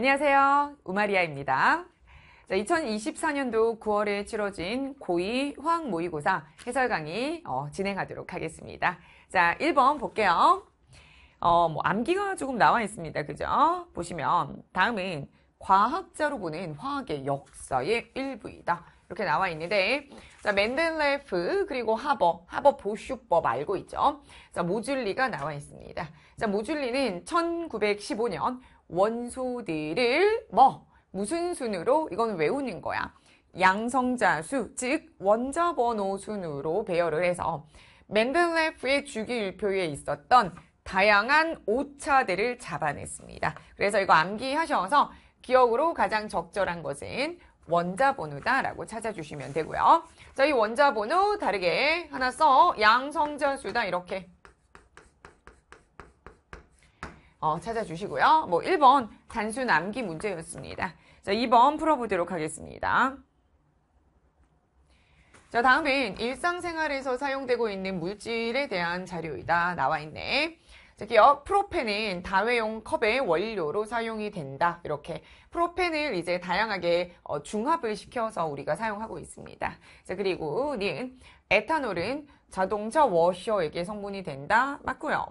안녕하세요. 우마리아입니다. 2024년도 9월에 치러진 고위 화학 모의고사 해설 강의 어, 진행하도록 하겠습니다. 자, 1번 볼게요. 어, 뭐 암기가 조금 나와 있습니다. 그죠? 보시면 다음은 과학자로 보는 화학의 역사의 일부이다. 이렇게 나와 있는데 자, 맨델레프 그리고 하버, 하버 보슈법 알고 있죠? 자, 모줄리가 나와 있습니다. 자, 모줄리는 1915년 원소들을 뭐 무슨 순으로 이건 외우는 거야. 양성자 수, 즉 원자 번호 순으로 배열을 해서 맨델레프의 주기율표에 있었던 다양한 오차들을 잡아냈습니다. 그래서 이거 암기하셔서 기억으로 가장 적절한 것은 원자 번호다라고 찾아주시면 되고요. 자, 이 원자 번호 다르게 하나 써 양성자 수다 이렇게 어, 찾아주시고요. 뭐 1번 단순암기 문제였습니다. 자, 2번 풀어보도록 하겠습니다. 자, 다음은 일상생활에서 사용되고 있는 물질에 대한 자료이다. 나와 있네. 저기요 어, 프로펜은 다회용 컵의 원료로 사용이 된다 이렇게 프로펜을 이제 다양하게 어, 중합을 시켜서 우리가 사용하고 있습니다 자 그리고 는 에탄올은 자동차 워셔에게 성분이 된다 맞고요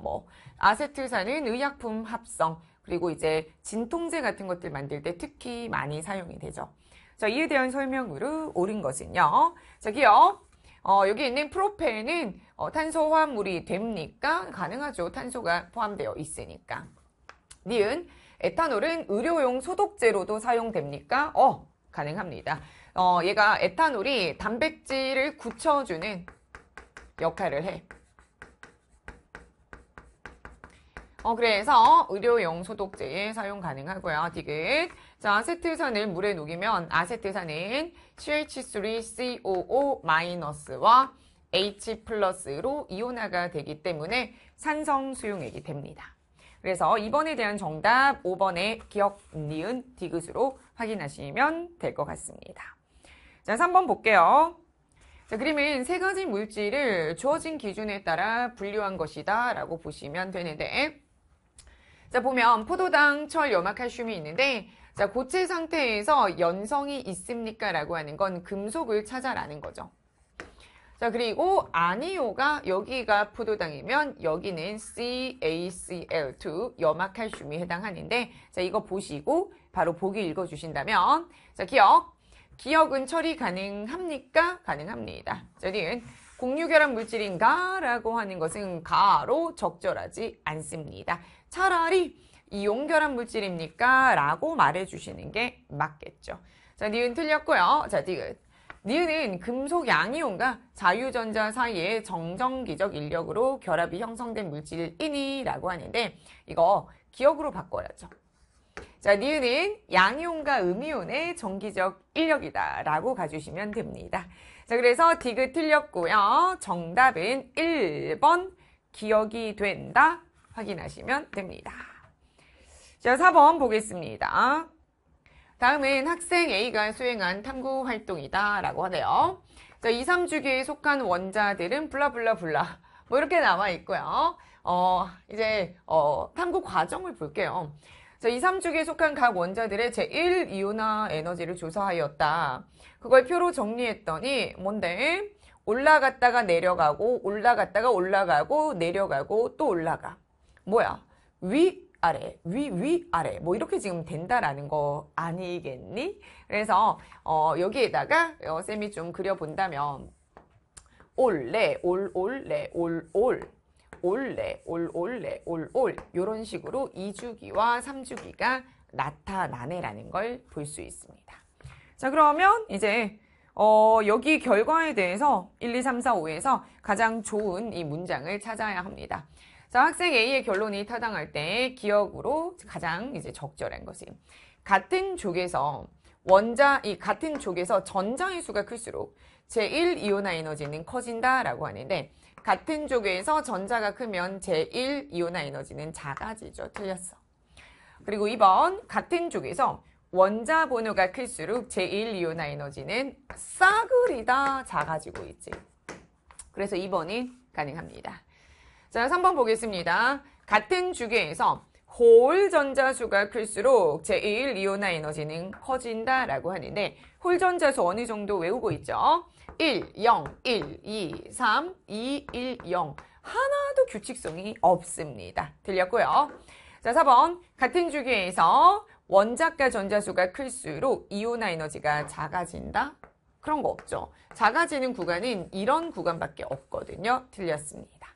뭐아세틸산은 의약품 합성 그리고 이제 진통제 같은 것들 만들 때 특히 많이 사용이 되죠 자 이에 대한 설명으로 옳은 것은요 저기요 어, 여기 있는 프로펜은 어, 탄소 화합물이 됩니까? 가능하죠. 탄소가 포함되어 있으니까. 니은 에탄올은 의료용 소독제로도 사용됩니까? 어, 가능합니다. 어, 얘가 에탄올이 단백질을 굳혀주는 역할을 해. 어, 그래서 의료용 소독제에 사용 가능하고요. 디귿. 자, 세트산을 물에 녹이면 아세트산은 CH3COO-와 H 플러스로 이온화가 되기 때문에 산성 수용액이 됩니다. 그래서 2번에 대한 정답 5번의 기억, 니은, 디귿으로 확인하시면 될 것 같습니다. 자, 3번 볼게요. 자, 그림은 세 가지 물질을 주어진 기준에 따라 분류한 것이다 라고 보시면 되는데 자, 보면 포도당 철 염화칼슘이 있는데 자, 고체 상태에서 연성이 있습니까? 라고 하는 건 금속을 찾아라는 거죠. 자, 그리고 아니오가 여기가 포도당이면 여기는 CaCl2 염화칼슘이 해당하는데 자, 이거 보시고 바로 보기 읽어 주신다면 자, 기억 기억은 처리 가능합니까? 가능합니다. 저는 공유결합 물질인가? 라고 하는 것은 가로 적절하지 않습니다. 차라리 이온결합 물질입니까? 라고 말해주시는 게 맞겠죠. 자, 니은 틀렸고요. 자, 니은. 니은 금속 양이온과 자유전자 사이에 정정기적 인력으로 결합이 형성된 물질이니라고 하는데 이거 기억으로 바꿔야죠. 자, 니은은 양이온과 음이온의 정기적 인력이다라고 가주시면 됩니다. 자, 그래서 디귿 틀렸고요. 정답은 1번 기억이 된다 확인하시면 됩니다. 자, 4번 보겠습니다. 다음은 학생 A가 수행한 탐구 활동이다 라고 하네요. 자, 2, 3주기에 속한 원자들은 블라블라블라 뭐 이렇게 나와 있고요. 어, 이제 어, 탐구 과정을 볼게요. 자, 2, 3주기에 속한 각 원자들의 제1 이온화 에너지를 조사하였다. 그걸 표로 정리했더니 뭔데? 올라갔다가 내려가고 올라갔다가 올라가고 내려가고 또 올라가. 뭐야? 위 아래, 위, 위, 아래. 뭐 이렇게 지금 된다라는 거 아니겠니? 그래서, 어, 여기에다가, 어, 쌤이 좀 그려본다면, 올, 레, 올, 올, 레, 올, 올. 올래, 올, 올래, 올, 올 이런 식으로 2주기와 3주기가 나타나네라는 걸 볼 수 있습니다. 자 그러면 이제 어, 여기 결과에 대해서 1, 2, 3, 4, 5에서 가장 좋은 이 문장을 찾아야 합니다. 자, 학생 A의 결론이 타당할 때 기억으로 가장 이제 적절한 것은 같은 쪽에서 원자, 이 같은 쪽에서 전자의 수가 클수록 제1 이온화 에너지는 커진다라고 하는데 같은 쪽에서 전자가 크면 제1 이온화 에너지는 작아지죠. 틀렸어. 그리고 2번 같은 쪽에서 원자 번호가 클수록 제1 이온화 에너지는 싸그리 다 작아지고 있지. 그래서 2번이 가능합니다. 자, 3번 보겠습니다. 같은 주계에서 홀 전자수가 클수록 제1 이온화 에너지는 커진다라고 하는데 홀 전자수 어느 정도 외우고 있죠? 1, 0, 1, 2, 3, 2, 1, 0 하나도 규칙성이 없습니다. 들렸고요. 자, 4번 같은 주기에서 원자가 전자수가 클수록 이온화 에너지가 작아진다? 그런 거 없죠. 작아지는 구간은 이런 구간밖에 없거든요. 들렸습니다.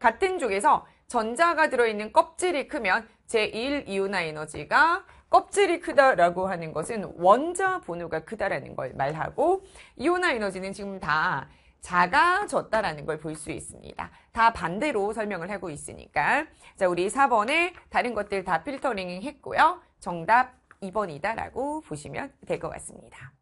같은 쪽에서 전자가 들어있는 껍질이 크면 제1 이온화 에너지가 껍질이 크다라고 하는 것은 원자 번호가 크다라는 걸 말하고 이온화 에너지는 지금 다 작아졌다라는 걸 볼 수 있습니다. 다 반대로 설명을 하고 있으니까 자 우리 4번에 다른 것들 다 필터링 했고요. 정답 2번이다라고 보시면 될 것 같습니다.